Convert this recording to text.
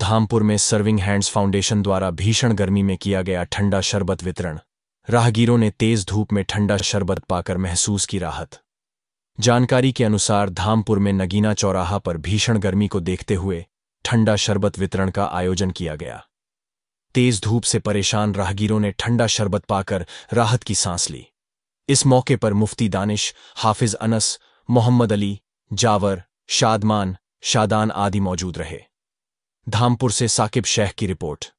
धामपुर में serving hands foundation द्वारा भीषण गर्मी में किया गया ठंडा शरबत वितरण राहगीरों ने तेज धूप में ठंडा शरबत पाकर महसूस की राहत जानकारी के अनुसार धामपुर में नगीना चौराहा पर भीषण गर्मी को देखते हुए ठंडा शरबत वितरण का आयोजन किया गया तेज धूप से परेशान राहगीरों ने ठंडा शरबत पाकर राहत की सांस ली इस मौके पर मुफ्ती दानिश हाफिज अनस मोहम्मद अली जावर शादमान शादान आदि मौजूद रहे धामपुर से साकिब शेख की रिपोर्ट